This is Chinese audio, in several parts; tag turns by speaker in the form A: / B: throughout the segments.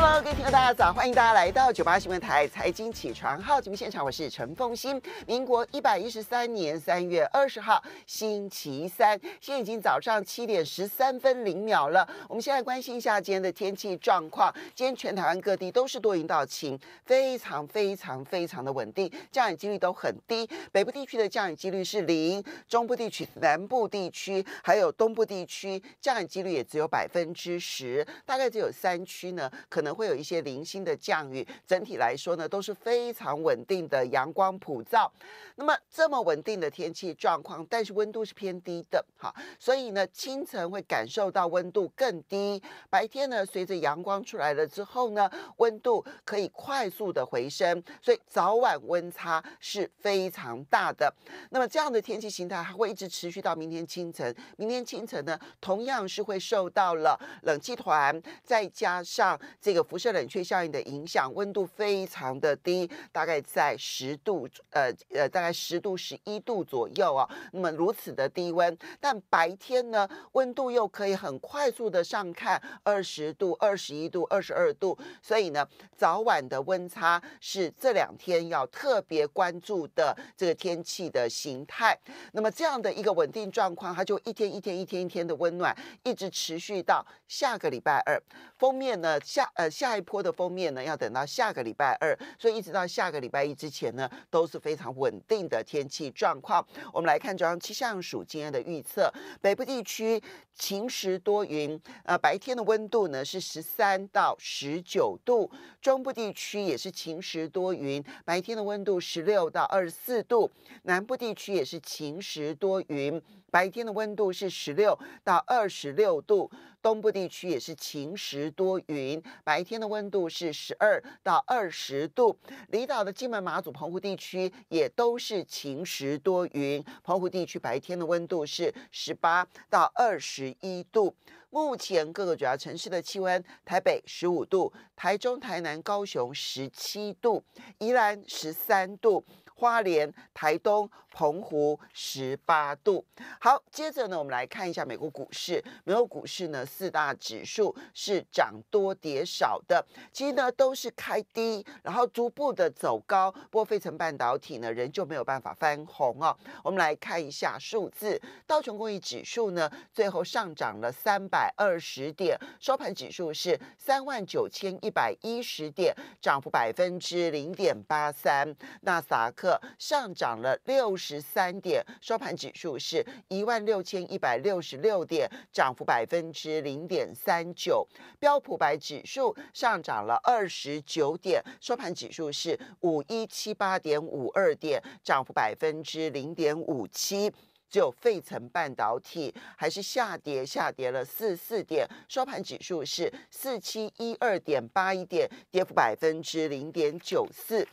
A: Hello，各位听众，大家早！欢迎大家来到九八新闻台财经起床号节目现场，我是陈凤欣。民国一百一十三年三月二十号，星期三，现在已经早上七点十三分零秒了。我们现在关心一下今天的天气状况。今天全台湾各地都是多云到晴，非常非常非常的稳定，降雨几率都很低。北部地区的降雨几率是零，中部地区、南部地区还有东部地区，降雨几率也只有百分之十，大概只有三区呢，可能。会有一些零星的降雨，整体来说呢都是非常稳定的阳光普照。那么这么稳定的天气状况，但是温度是偏低的，好，所以呢清晨会感受到温度更低，白天呢随着阳光出来了之后呢，温度可以快速的回升，所以早晚温差是非常大的。那么这样的天气形态还会一直持续到明天清晨。明天清晨呢同样是会受到了冷气团，再加上这个。辐射冷却效应的影响，温度非常的低，大概在十度，呃呃，大概十度、十一度左右啊。那么如此的低温，但白天呢，温度又可以很快速的上看二十度、二十一度、二十二度。所以呢，早晚的温差是这两天要特别关注的这个天气的形态。那么这样的一个稳定状况，它就一天一天、一天一天的温暖，一直持续到下个礼拜二。封面呢下。呃，下一波的封面呢，要等到下个礼拜二，所以一直到下个礼拜一之前呢，都是非常稳定的天气状况。我们来看中央气象署今天的预测：北部地区晴时多云，呃，白天的温度呢是十三到十九度；中部地区也是晴时多云，白天的温度十六到二十四度；南部地区也是晴时多云，白天的温度是十六到二十六度。东部地区也是晴时多云，白天的温度是十二到二十度。离岛的金门、马祖、澎湖地区也都是晴时多云，澎湖地区白天的温度是十八到二十一度。目前各个主要城市的气温：台北十五度，台中、台南、高雄十七度，宜兰十三度。花莲、台东、澎湖十八度。好，接着呢，我们来看一下美国股市。美国股市呢，四大指数是涨多跌少的，其实呢都是开低，然后逐步的走高。不过，费城半导体呢仍旧没有办法翻红哦。我们来看一下数字，道琼工业指数呢最后上涨了三百二十点，收盘指数是三万九千一百一十点，涨幅百分之零点八三。那萨克上涨了六十三点，收盘指数是一万六千一百六十六点，涨幅百分之零点三九。标普白指数上涨了二十九点，收盘指数是五一七八点五二点，涨幅百分之零点五七。只有费城半导体还是下跌，下跌了四四点，收盘指数是四七一二点八一点，跌幅百分之零点九四。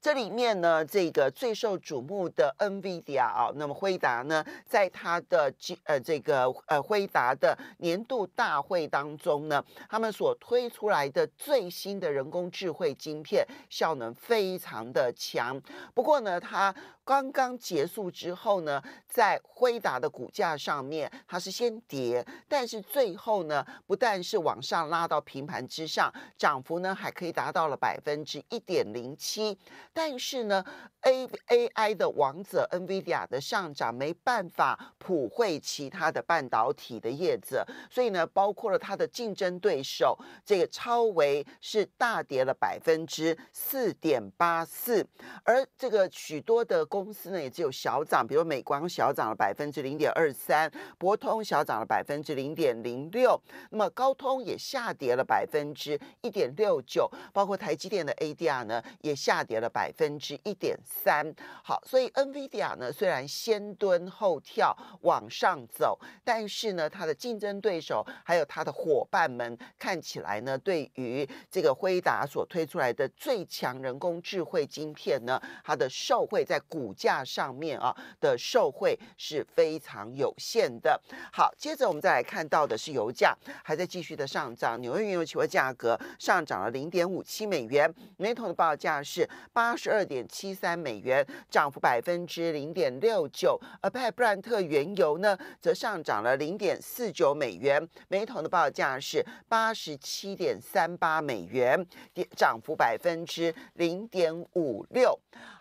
A: 这里面呢，这个最受瞩目的 NVIDIA 啊，那么辉达呢，在它的呃这个呃辉达的年度大会当中呢，他们所推出来的最新的人工智慧晶片，效能非常的强。不过呢，它刚刚结束之后呢，在辉达的股价上面，它是先跌，但是最后呢，不但是往上拉到平盘之上，涨幅呢还可以达到了百分之一点零七。但是呢，A A I 的王者 N V D i A 的上涨没办法普惠其他的半导体的业者，所以呢，包括了它的竞争对手这个超维是大跌了百分之四点八四，而这个许多的公司呢也只有小涨，比如美光小涨了百分之零点二三，博通小涨了百分之零点零六，那么高通也下跌了百分之一点六九，包括台积电的 A D R 呢也下跌了。百分之一点三，好，所以 NVIDIA 呢虽然先蹲后跳往上走，但是呢，它的竞争对手还有它的伙伴们看起来呢，对于这个辉达所推出来的最强人工智慧晶片呢，它的受惠在股价上面啊的受惠是非常有限的。好，接着我们再来看到的是油价还在继续的上涨，纽约原油期货价格上涨了零点五七美元，每桶的报价是八。八十二点七三美元，涨幅百分之零点六九。而派布兰特原油呢，则上涨了零点四九美元，每桶的报价是八十七点三八美元，涨幅百分之零点五六。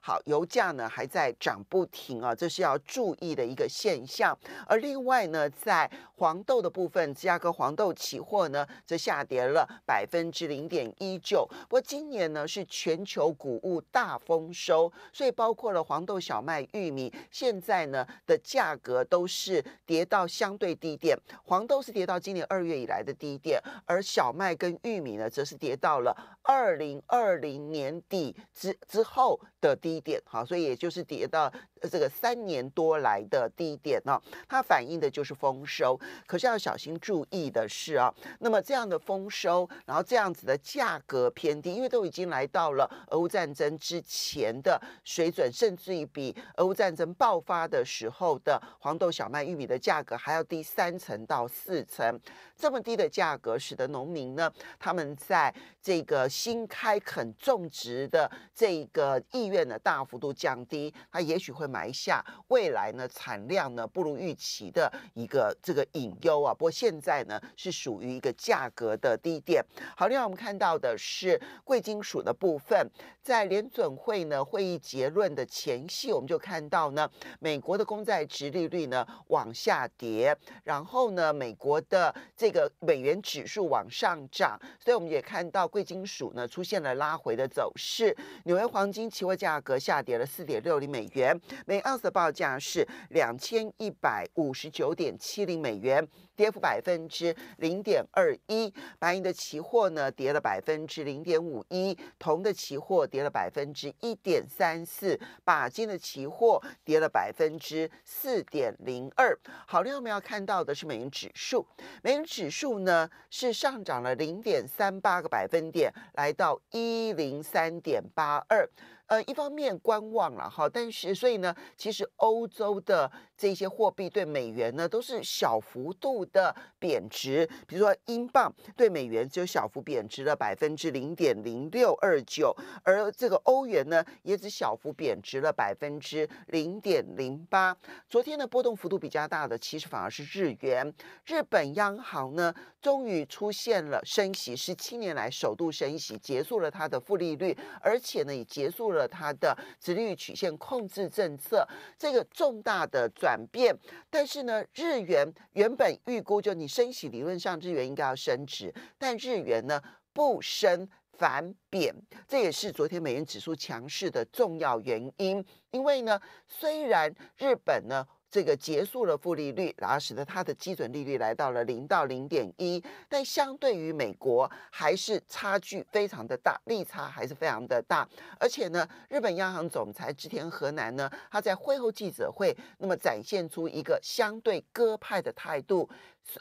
A: 好，油价呢还在涨不停啊，这是要注意的一个现象。而另外呢，在黄豆的部分，芝加哥黄豆期货呢则下跌了百分之零点一九。不过今年呢是全球谷物。大丰收，所以包括了黄豆、小麦、玉米，现在呢的价格都是跌到相对低点。黄豆是跌到今年二月以来的低点，而小麦跟玉米呢，则是跌到了二零二零年底之之后的低点。好，所以也就是跌到。呃，这个三年多来的低点呢，它反映的就是丰收。可是要小心注意的是啊，那么这样的丰收，然后这样子的价格偏低，因为都已经来到了俄乌战争之前的水准，甚至于比俄乌战争爆发的时候的黄豆、小麦、玉米的价格还要低三成到四成。这么低的价格，使得农民呢，他们在这个新开垦种植的这个意愿呢大幅度降低，他也许会。埋下未来呢产量呢不如预期的一个这个隐忧啊，不过现在呢是属于一个价格的低点。好，另外我们看到的是贵金属的部分，在联准会呢会议结论的前夕，我们就看到呢美国的公债值利率呢往下跌，然后呢美国的这个美元指数往上涨，所以我们也看到贵金属呢出现了拉回的走势。纽约黄金期货价格下跌了四点六零美元。每盎司的报价是两千一百五十九点七零美元。跌幅百分之零点二一，白银的期货呢跌了百分之零点五一，铜的期货跌了百分之一点三四，钯金的期货跌了百分之四点零二。好，另外我们要看到的是美元指数，美元指数呢是上涨了零点三八个百分点，来到一零三点八二。呃，一方面观望了哈，但是所以呢，其实欧洲的。这些货币对美元呢都是小幅度的贬值，比如说英镑对美元只有小幅贬值了百分之零点零六二九，而这个欧元呢也只小幅贬值了百分之零点零八。昨天的波动幅度比较大的，其实反而是日元。日本央行呢终于出现了升息，十七年来首度升息，结束了它的负利率，而且呢也结束了它的直利率曲线控制政策，这个重大的。反变。但是呢，日元原本预估就你升息，理论上日元应该要升值，但日元呢不升反贬，这也是昨天美元指数强势的重要原因。因为呢，虽然日本呢。这个结束了负利率，然后使得它的基准利率来到了零到零点一，但相对于美国还是差距非常的大，利差还是非常的大，而且呢，日本央行总裁植田和南呢，他在会后记者会，那么展现出一个相对鸽派的态度。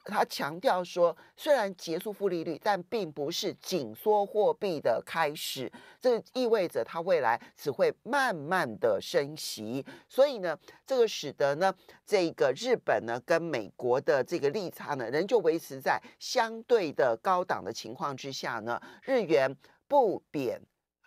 A: 他强调说，虽然结束负利率，但并不是紧缩货币的开始。这意味着它未来只会慢慢的升息，所以呢，这个使得呢，这个日本呢跟美国的这个利差呢，仍旧维持在相对的高档的情况之下呢，日元不贬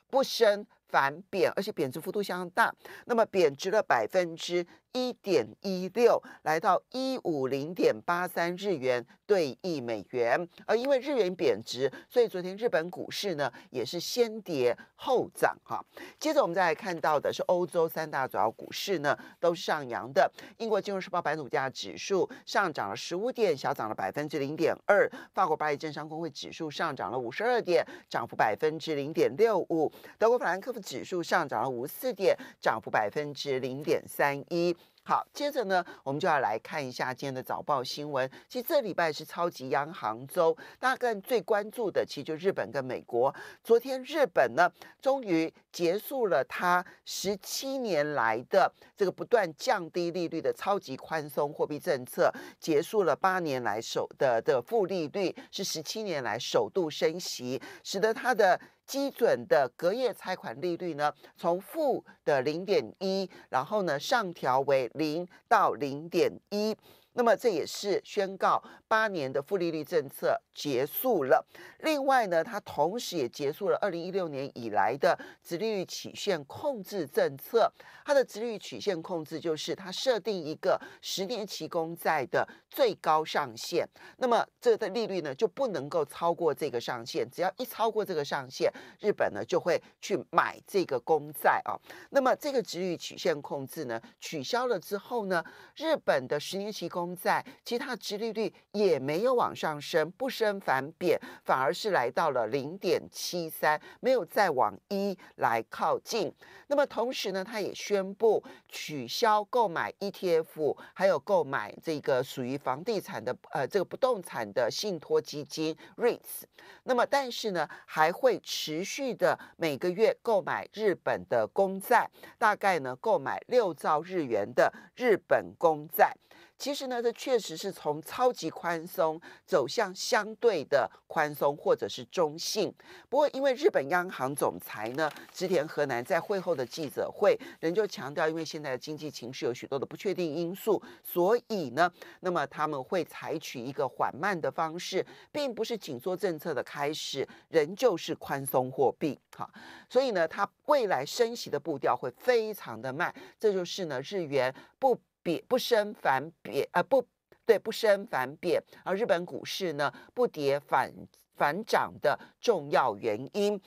A: 不升反贬，而且贬值幅度相当大，那么贬值了百分之。一点一六来到一五零点八三日元兑一美元，而因为日元贬值，所以昨天日本股市呢也是先跌后涨哈。接着我们再来看到的是欧洲三大主要股市呢都是上扬的。英国金融时报白奴价指数上涨了十五点，小涨了百分之零点二。法国巴黎证商工会指数上涨了五十二点，涨幅百分之零点六五。德国法兰克福指数上涨了五四点，涨幅百分之零点三一。好，接着呢，我们就要来看一下今天的早报新闻。其实这礼拜是超级央行周，大家最关注的其实就日本跟美国。昨天日本呢，终于结束了它十七年来的这个不断降低利率的超级宽松货币政策，结束了八年来首的的负利率，是十七年来首度升息，使得它的。基准的隔夜拆款利率呢，从负的零点一，然后呢上调为零到零点一。那么这也是宣告八年的负利率政策结束了。另外呢，它同时也结束了二零一六年以来的直利率曲线控制政策。它的直利率曲线控制就是它设定一个十年期公债的最高上限。那么这个利率呢就不能够超过这个上限，只要一超过这个上限，日本呢就会去买这个公债啊。那么这个直利率曲线控制呢取消了之后呢，日本的十年期公公债，其实它的殖利率也没有往上升，不升反贬，反而是来到了零点七三，没有再往一来靠近。那么同时呢，他也宣布取消购买 ETF，还有购买这个属于房地产的呃这个不动产的信托基金 REITs。那么但是呢，还会持续的每个月购买日本的公债，大概呢购买六兆日元的日本公债。其实呢，这确实是从超级宽松走向相对的宽松或者是中性。不过，因为日本央行总裁呢，植田和南在会后的记者会，仍旧强调，因为现在的经济情势有许多的不确定因素，所以呢，那么他们会采取一个缓慢的方式，并不是紧缩政策的开始，仍旧是宽松货币。哈，所以呢，它未来升息的步调会非常的慢。这就是呢，日元不。贬不升反贬，呃不，对不升反贬，而日本股市呢不跌反反涨的重要原因。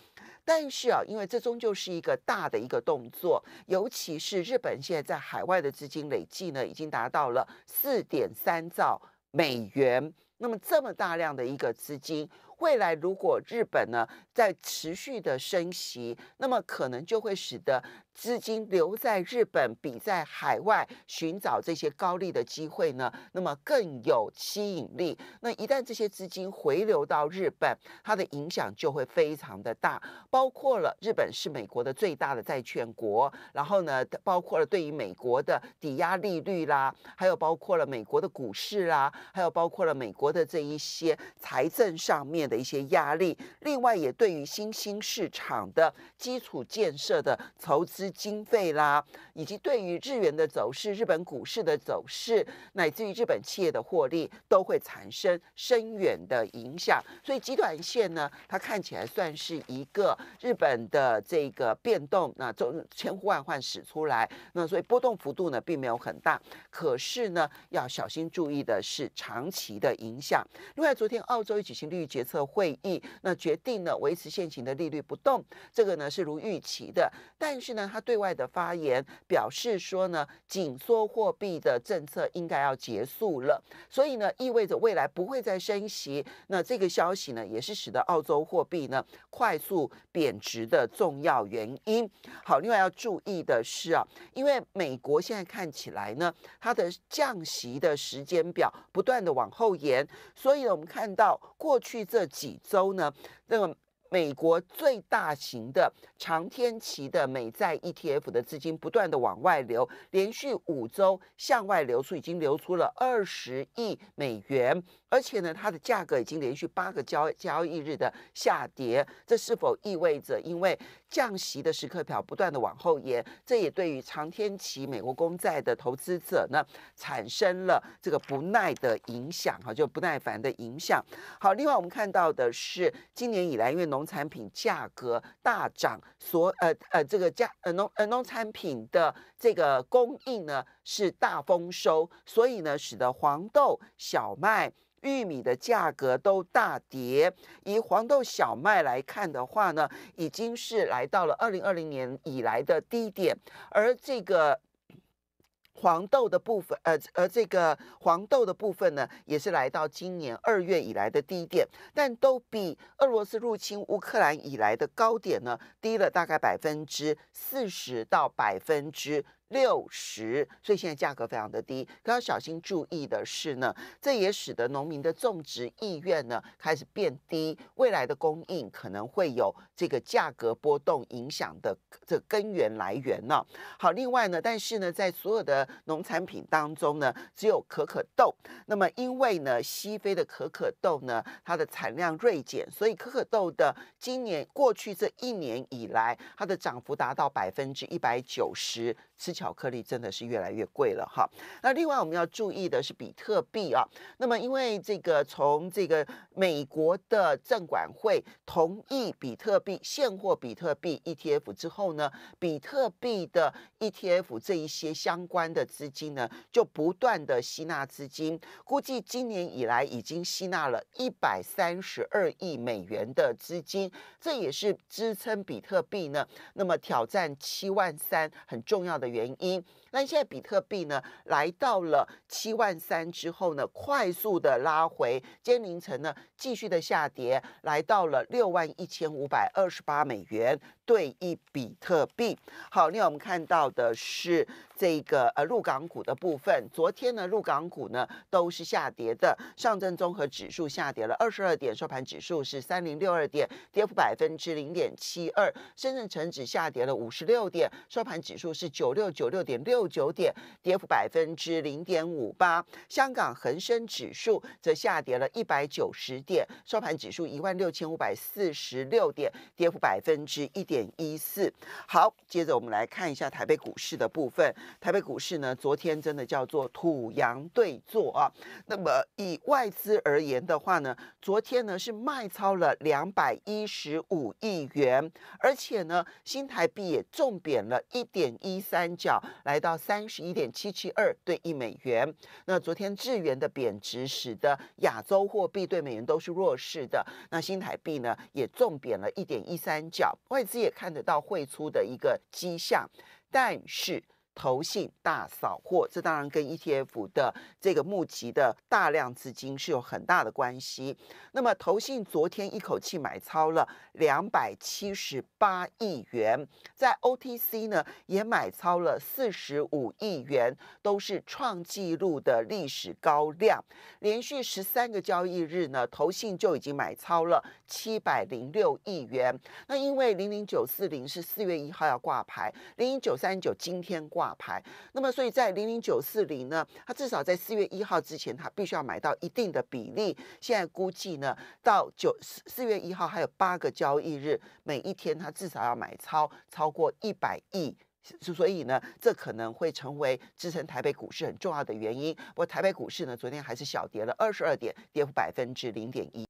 A: 但是啊，因为这终究是一个大的一个动作，尤其是日本现在在海外的资金累计呢已经达到了四点三兆美元。那么这么大量的一个资金，未来如果日本呢在持续的升息，那么可能就会使得。资金留在日本比在海外寻找这些高利的机会呢，那么更有吸引力。那一旦这些资金回流到日本，它的影响就会非常的大，包括了日本是美国的最大的债券国，然后呢，包括了对于美国的抵押利率啦，还有包括了美国的股市啦，还有包括了美国的这一些财政上面的一些压力，另外也对于新兴市场的基础建设的筹资。资经费啦，以及对于日元的走势、日本股市的走势，乃至于日本企业的获利，都会产生深远的影响。所以，极短线呢，它看起来算是一个日本的这个变动，那总千呼万唤使出来。那所以波动幅度呢，并没有很大。可是呢，要小心注意的是长期的影响。另外，昨天澳洲也举行利率决策会议，那决定了维持现行的利率不动，这个呢是如预期的。但是呢，他对外的发言表示说呢，紧缩货币的政策应该要结束了，所以呢，意味着未来不会再升息。那这个消息呢，也是使得澳洲货币呢快速贬值的重要原因。好，另外要注意的是啊，因为美国现在看起来呢，它的降息的时间表不断的往后延，所以呢，我们看到过去这几周呢，这个。美国最大型的长天期的美债 ETF 的资金不断的往外流，连续五周向外流出，已经流出了二十亿美元，而且呢，它的价格已经连续八个交交易日的下跌，这是否意味着因为？降息的时刻表不断的往后延，这也对于长天期美国公债的投资者呢，产生了这个不耐的影响，哈，就不耐烦的影响。好，另外我们看到的是今年以来，因为农产品价格大涨，所呃呃这个价农呃农产品的这个供应呢是大丰收，所以呢使得黄豆、小麦。玉米的价格都大跌，以黄豆、小麦来看的话呢，已经是来到了二零二零年以来的低点，而这个黄豆的部分，呃，呃，这个黄豆的部分呢，也是来到今年二月以来的低点，但都比俄罗斯入侵乌克兰以来的高点呢，低了大概百分之四十到百分之。六十，所以现在价格非常的低。可要小心注意的是呢，这也使得农民的种植意愿呢开始变低，未来的供应可能会有这个价格波动影响的这根源来源呢。好，另外呢，但是呢，在所有的农产品当中呢，只有可可豆。那么因为呢，西非的可可豆呢，它的产量锐减，所以可可豆的今年过去这一年以来，它的涨幅达到百分之一百九十。此前巧克力真的是越来越贵了哈。那另外我们要注意的是比特币啊。那么因为这个从这个美国的证管会同意比特币现货比特币 ETF 之后呢，比特币的 ETF 这一些相关的资金呢，就不断的吸纳资金，估计今年以来已经吸纳了一百三十二亿美元的资金，这也是支撑比特币呢，那么挑战七万三很重要的原因。一。那现在比特币呢，来到了七万三之后呢，快速的拉回，今天凌晨呢，继续的下跌，来到了六万一千五百二十八美元对一比特币。好，另外我们看到的是这个呃，入港股的部分，昨天呢，入港股呢都是下跌的，上证综合指数下跌了二十二点，收盘指数是三零六二点，跌幅百分之零点七二；深圳成指下跌了五十六点，收盘指数是九六九六点六。九点，跌幅百分之零点五八。香港恒生指数则下跌了一百九十点，收盘指数一万六千五百四十六点，跌幅百分之一点一四。好，接着我们来看一下台北股市的部分。台北股市呢，昨天真的叫做土洋对坐啊。那么，以外资而言的话呢，昨天呢是卖超了两百一十五亿元，而且呢，新台币也重贬了一点一三角，来到。三十一点七七二对一美元。那昨天日元的贬值，使得亚洲货币对美元都是弱势的。那新台币呢，也重贬了一点一三角。外资也看得到汇出的一个迹象，但是。投信大扫货，这当然跟 ETF 的这个募集的大量资金是有很大的关系。那么投信昨天一口气买超了两百七十八亿元，在 OTC 呢也买超了四十五亿元，都是创纪录的历史高量。连续十三个交易日呢，投信就已经买超了七百零六亿元。那因为零零九四零是四月一号要挂牌，零零九三九今天挂。挂牌，那么所以在零零九四零呢，它至少在四月一号之前，它必须要买到一定的比例。现在估计呢，到九四四月一号还有八个交易日，每一天它至少要买超超过一百亿。所以呢，这可能会成为支撑台北股市很重要的原因。不过台北股市呢，昨天还是小跌了二十二点，跌幅百分之零点一。